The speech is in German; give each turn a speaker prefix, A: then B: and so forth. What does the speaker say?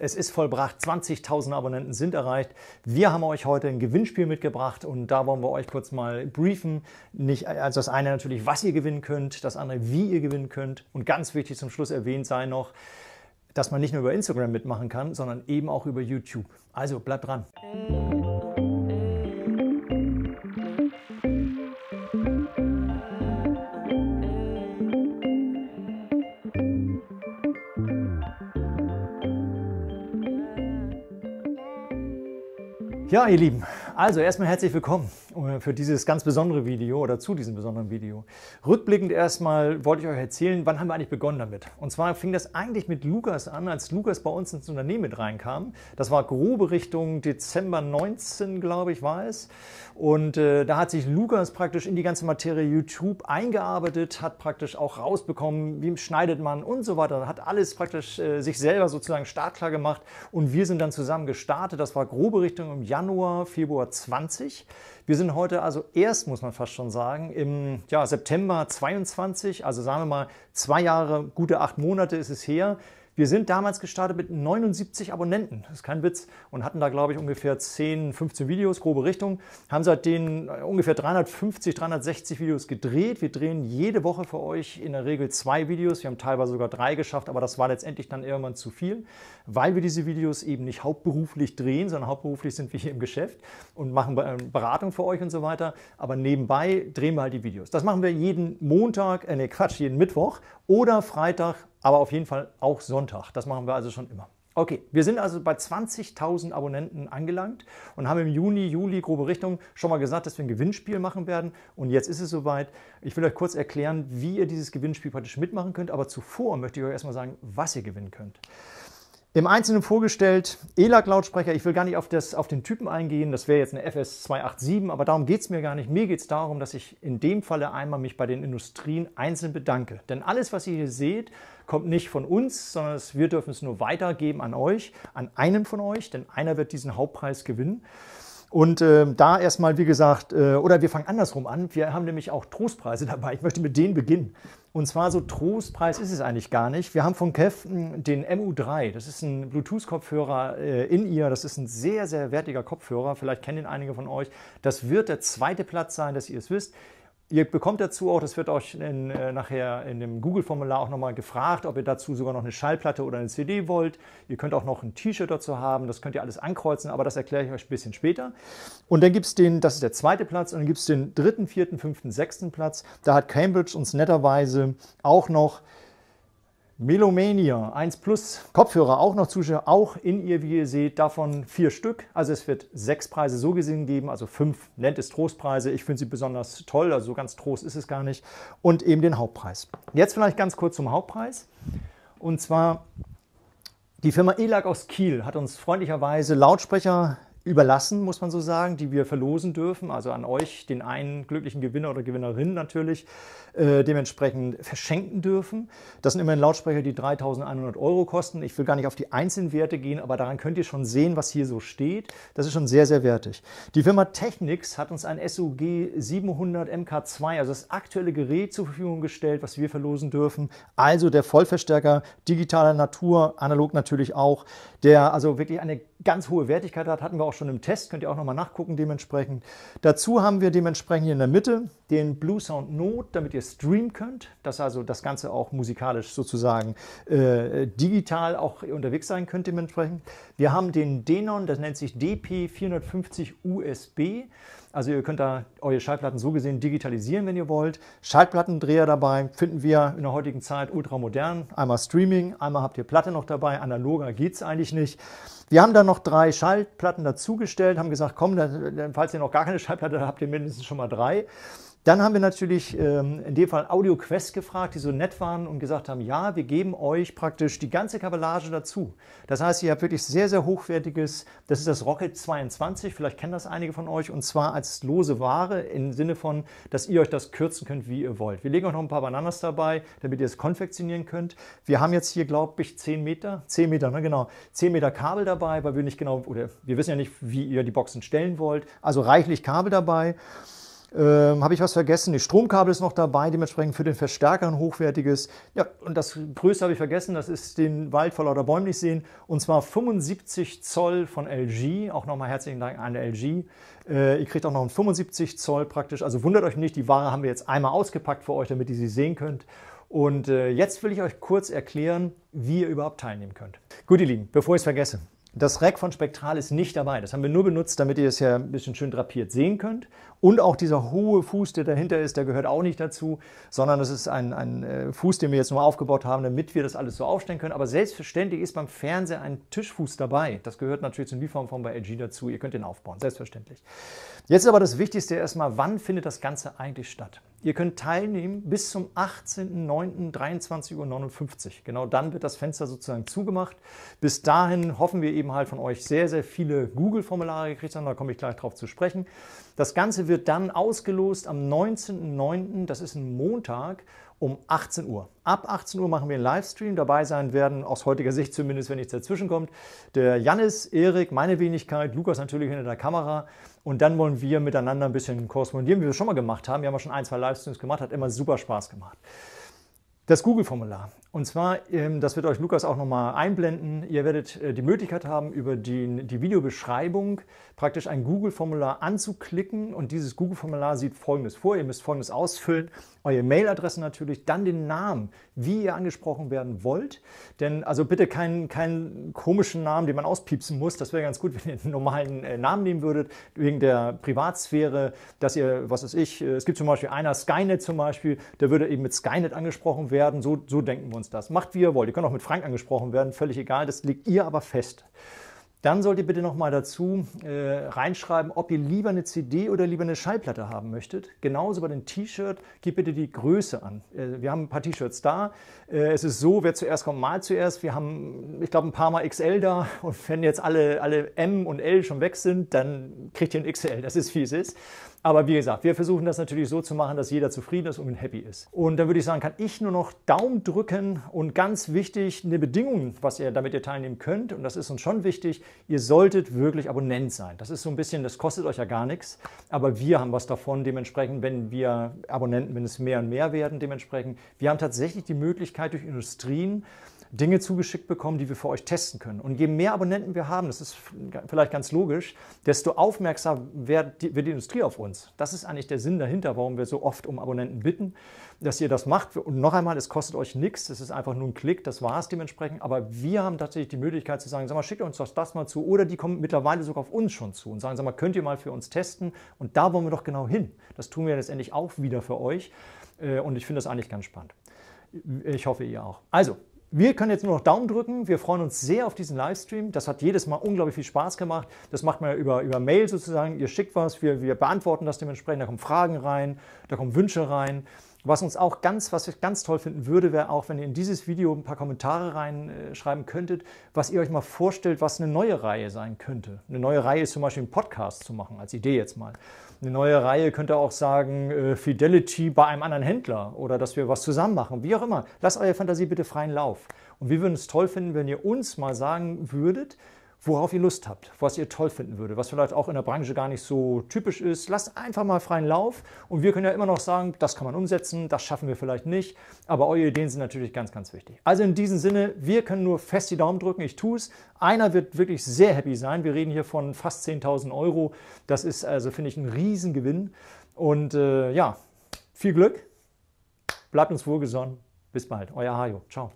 A: Es ist vollbracht, 20.000 Abonnenten sind erreicht. Wir haben euch heute ein Gewinnspiel mitgebracht und da wollen wir euch kurz mal briefen. Nicht, also das eine natürlich, was ihr gewinnen könnt, das andere, wie ihr gewinnen könnt. Und ganz wichtig zum Schluss erwähnt sei noch, dass man nicht nur über Instagram mitmachen kann, sondern eben auch über YouTube. Also bleibt dran. Äh. Ja, ihr Lieben, also erstmal herzlich willkommen äh, für dieses ganz besondere Video oder zu diesem besonderen Video. Rückblickend erstmal wollte ich euch erzählen, wann haben wir eigentlich begonnen damit. Und zwar fing das eigentlich mit Lukas an, als Lukas bei uns ins Unternehmen mit reinkam. Das war grobe Richtung Dezember 19, glaube ich, war es. Und äh, da hat sich Lukas praktisch in die ganze Materie YouTube eingearbeitet, hat praktisch auch rausbekommen, wie schneidet man und so weiter. Hat alles praktisch äh, sich selber sozusagen startklar gemacht und wir sind dann zusammen gestartet. Das war grobe Richtung im Januar, Februar 20. Wir sind heute also erst, muss man fast schon sagen, im ja, September 22, also sagen wir mal zwei Jahre, gute acht Monate ist es her, wir sind damals gestartet mit 79 Abonnenten, das ist kein Witz, und hatten da, glaube ich, ungefähr 10, 15 Videos, grobe Richtung, haben seitdem äh, ungefähr 350, 360 Videos gedreht. Wir drehen jede Woche für euch in der Regel zwei Videos, wir haben teilweise sogar drei geschafft, aber das war letztendlich dann irgendwann zu viel, weil wir diese Videos eben nicht hauptberuflich drehen, sondern hauptberuflich sind wir hier im Geschäft und machen äh, Beratung für euch und so weiter, aber nebenbei drehen wir halt die Videos. Das machen wir jeden Montag, äh, nee, Quatsch, jeden Mittwoch oder Freitag aber auf jeden Fall auch Sonntag. Das machen wir also schon immer. Okay, wir sind also bei 20.000 Abonnenten angelangt und haben im Juni, Juli, grobe Richtung, schon mal gesagt, dass wir ein Gewinnspiel machen werden. Und jetzt ist es soweit. Ich will euch kurz erklären, wie ihr dieses Gewinnspiel praktisch mitmachen könnt. Aber zuvor möchte ich euch erstmal sagen, was ihr gewinnen könnt im Einzelnen vorgestellt, ELAG-Lautsprecher, ich will gar nicht auf, das, auf den Typen eingehen, das wäre jetzt eine FS287, aber darum geht es mir gar nicht. Mir geht es darum, dass ich in dem Falle einmal mich bei den Industrien einzeln bedanke. Denn alles, was ihr hier seht, kommt nicht von uns, sondern wir dürfen es nur weitergeben an euch, an einem von euch, denn einer wird diesen Hauptpreis gewinnen. Und äh, da erstmal, wie gesagt, äh, oder wir fangen andersrum an. Wir haben nämlich auch Trostpreise dabei. Ich möchte mit denen beginnen. Und zwar so Trostpreis ist es eigentlich gar nicht. Wir haben von Kev hm, den MU3. Das ist ein Bluetooth-Kopfhörer äh, in ihr. Das ist ein sehr, sehr wertiger Kopfhörer. Vielleicht kennen ihn einige von euch. Das wird der zweite Platz sein, dass ihr es wisst. Ihr bekommt dazu auch, das wird euch in, äh, nachher in dem Google-Formular auch nochmal gefragt, ob ihr dazu sogar noch eine Schallplatte oder eine CD wollt. Ihr könnt auch noch ein T-Shirt dazu haben, das könnt ihr alles ankreuzen, aber das erkläre ich euch ein bisschen später. Und dann gibt es den, das ist der zweite Platz, und dann gibt es den dritten, vierten, fünften, sechsten Platz. Da hat Cambridge uns netterweise auch noch Melomania 1 Plus Kopfhörer auch noch Zuschauer, auch in ihr, wie ihr seht, davon vier Stück. Also es wird sechs Preise so gesehen geben, also fünf nennt es Trostpreise. Ich finde sie besonders toll, also so ganz Trost ist es gar nicht. Und eben den Hauptpreis. Jetzt vielleicht ganz kurz zum Hauptpreis. Und zwar die Firma ELAG aus Kiel hat uns freundlicherweise Lautsprecher überlassen, muss man so sagen, die wir verlosen dürfen. Also an euch, den einen glücklichen Gewinner oder Gewinnerin natürlich, äh, dementsprechend verschenken dürfen. Das sind immerhin Lautsprecher, die 3100 Euro kosten. Ich will gar nicht auf die einzelnen Werte gehen, aber daran könnt ihr schon sehen, was hier so steht. Das ist schon sehr, sehr wertig. Die Firma Technics hat uns ein SUG 700 MK2, also das aktuelle Gerät zur Verfügung gestellt, was wir verlosen dürfen. Also der Vollverstärker digitaler Natur, analog natürlich auch, der also wirklich eine ganz hohe Wertigkeit hat, hatten wir auch schon im Test, könnt ihr auch nochmal nachgucken dementsprechend. Dazu haben wir dementsprechend hier in der Mitte den Blue Sound Note, damit ihr streamen könnt, dass also das Ganze auch musikalisch sozusagen äh, digital auch unterwegs sein könnt dementsprechend. Wir haben den Denon, das nennt sich DP450 USB. Also ihr könnt da eure Schallplatten so gesehen digitalisieren, wenn ihr wollt. Schallplattendreher dabei finden wir in der heutigen Zeit ultramodern. Einmal Streaming, einmal habt ihr Platte noch dabei. Analoger geht es eigentlich nicht. Wir haben dann noch drei Schallplatten dazugestellt, haben gesagt, komm, falls ihr noch gar keine Schallplatte habt, habt ihr mindestens schon mal drei. Dann haben wir natürlich ähm, in dem Fall Audio Quest gefragt, die so nett waren und gesagt haben, ja, wir geben euch praktisch die ganze Kabellage dazu. Das heißt, ihr habt wirklich sehr, sehr hochwertiges, das ist das Rocket 22, vielleicht kennen das einige von euch, und zwar als lose Ware im Sinne von, dass ihr euch das kürzen könnt, wie ihr wollt. Wir legen auch noch ein paar Bananas dabei, damit ihr es konfektionieren könnt. Wir haben jetzt hier, glaube ich, 10 Meter, 10 Meter, ne, genau, 10 Meter Kabel dabei, weil wir nicht genau, oder wir wissen ja nicht, wie ihr die Boxen stellen wollt. Also reichlich Kabel dabei. Ähm, Habe ich was vergessen? Die Stromkabel ist noch dabei, dementsprechend für den Verstärker ein hochwertiges. Ja, und das Größte habe ich vergessen, das ist den Wald vor lauter Bäumen nicht sehen. Und zwar 75 Zoll von LG. Auch nochmal herzlichen Dank an LG. Äh, ihr kriegt auch noch einen 75 Zoll praktisch. Also wundert euch nicht, die Ware haben wir jetzt einmal ausgepackt für euch, damit ihr sie sehen könnt. Und äh, jetzt will ich euch kurz erklären, wie ihr überhaupt teilnehmen könnt. Gut, ihr Lieben, bevor ich es vergesse. Das Rack von Spektral ist nicht dabei. Das haben wir nur benutzt, damit ihr es ja ein bisschen schön drapiert sehen könnt. Und auch dieser hohe Fuß, der dahinter ist, der gehört auch nicht dazu, sondern das ist ein, ein äh, Fuß, den wir jetzt nur aufgebaut haben, damit wir das alles so aufstellen können. Aber selbstverständlich ist beim Fernseher ein Tischfuß dabei. Das gehört natürlich zum Lieferumfang bei LG dazu. Ihr könnt den aufbauen, selbstverständlich. Jetzt aber das Wichtigste erstmal, wann findet das Ganze eigentlich statt? Ihr könnt teilnehmen bis zum 18.09.23.59 Uhr. Genau dann wird das Fenster sozusagen zugemacht. Bis dahin hoffen wir eben halt von euch sehr, sehr viele Google-Formulare gekriegt haben. Da komme ich gleich drauf zu sprechen. Das Ganze wird dann ausgelost am 19.09. Das ist ein Montag um 18 Uhr. Ab 18 Uhr machen wir einen Livestream. Dabei sein werden, aus heutiger Sicht zumindest, wenn nichts dazwischen kommt, der Jannis, Erik, meine Wenigkeit, Lukas natürlich hinter der Kamera. Und dann wollen wir miteinander ein bisschen korrespondieren, wie wir es schon mal gemacht haben. Wir haben ja schon ein, zwei Livestreams gemacht, hat immer super Spaß gemacht das Google-Formular. Und zwar, ähm, das wird euch Lukas auch nochmal einblenden. Ihr werdet äh, die Möglichkeit haben, über die, die Videobeschreibung praktisch ein Google-Formular anzuklicken. Und dieses Google-Formular sieht folgendes vor. Ihr müsst folgendes ausfüllen. Eure Mailadresse natürlich, dann den Namen, wie ihr angesprochen werden wollt. Denn also bitte keinen, keinen komischen Namen, den man auspiepsen muss. Das wäre ganz gut, wenn ihr einen normalen äh, Namen nehmen würdet, wegen der Privatsphäre, dass ihr, was weiß ich, äh, es gibt zum Beispiel einer Skynet zum Beispiel, der würde eben mit Skynet angesprochen werden werden. So, so denken wir uns das. Macht wie ihr wollt. Ihr könnt auch mit Frank angesprochen werden, völlig egal. Das liegt ihr aber fest. Dann sollt ihr bitte nochmal dazu äh, reinschreiben, ob ihr lieber eine CD oder lieber eine Schallplatte haben möchtet. Genauso bei dem T-Shirt, gebt bitte die Größe an. Äh, wir haben ein paar T-Shirts da. Äh, es ist so, wer zuerst kommt, mal zuerst. Wir haben, ich glaube, ein paar Mal XL da. Und wenn jetzt alle, alle M und L schon weg sind, dann kriegt ihr ein XL. Das ist, wie es ist. Aber wie gesagt, wir versuchen das natürlich so zu machen, dass jeder zufrieden ist und happy ist. Und dann würde ich sagen, kann ich nur noch Daumen drücken und ganz wichtig eine Bedingung, was ihr damit ihr teilnehmen könnt. Und das ist uns schon wichtig. Ihr solltet wirklich Abonnent sein. Das ist so ein bisschen, das kostet euch ja gar nichts. Aber wir haben was davon. Dementsprechend, wenn wir Abonnenten, wenn es mehr und mehr werden, dementsprechend, wir haben tatsächlich die Möglichkeit durch Industrien, Dinge zugeschickt bekommen, die wir für euch testen können. Und je mehr Abonnenten wir haben, das ist vielleicht ganz logisch, desto aufmerksam wird die, wird die Industrie auf uns. Das ist eigentlich der Sinn dahinter, warum wir so oft um Abonnenten bitten, dass ihr das macht. Und noch einmal, es kostet euch nichts, es ist einfach nur ein Klick, das war es dementsprechend. Aber wir haben tatsächlich die Möglichkeit zu sagen, sag mal, schickt uns doch das mal zu. Oder die kommen mittlerweile sogar auf uns schon zu und sagen, sag mal, könnt ihr mal für uns testen? Und da wollen wir doch genau hin. Das tun wir letztendlich auch wieder für euch. Äh, und ich finde das eigentlich ganz spannend. Ich hoffe, ihr auch. Also, wir können jetzt nur noch Daumen drücken. Wir freuen uns sehr auf diesen Livestream. Das hat jedes Mal unglaublich viel Spaß gemacht. Das macht man über, über Mail sozusagen. Ihr schickt was, wir, wir beantworten das dementsprechend. Da kommen Fragen rein, da kommen Wünsche rein. Was uns auch ganz, was ich ganz toll finden würde, wäre auch, wenn ihr in dieses Video ein paar Kommentare reinschreiben äh, könntet, was ihr euch mal vorstellt, was eine neue Reihe sein könnte. Eine neue Reihe ist zum Beispiel ein Podcast zu machen, als Idee jetzt mal. Eine neue Reihe könnte auch sagen, äh, Fidelity bei einem anderen Händler oder dass wir was zusammen machen, wie auch immer. Lasst eure Fantasie bitte freien Lauf. Und wir würden es toll finden, wenn ihr uns mal sagen würdet, worauf ihr Lust habt, was ihr toll finden würde, was vielleicht auch in der Branche gar nicht so typisch ist. Lasst einfach mal freien Lauf und wir können ja immer noch sagen, das kann man umsetzen, das schaffen wir vielleicht nicht, aber eure Ideen sind natürlich ganz, ganz wichtig. Also in diesem Sinne, wir können nur fest die Daumen drücken, ich tue es. Einer wird wirklich sehr happy sein, wir reden hier von fast 10.000 Euro, das ist also, finde ich, ein Riesengewinn und äh, ja, viel Glück, bleibt uns wohlgesonnen, bis bald, euer Hajo, ciao.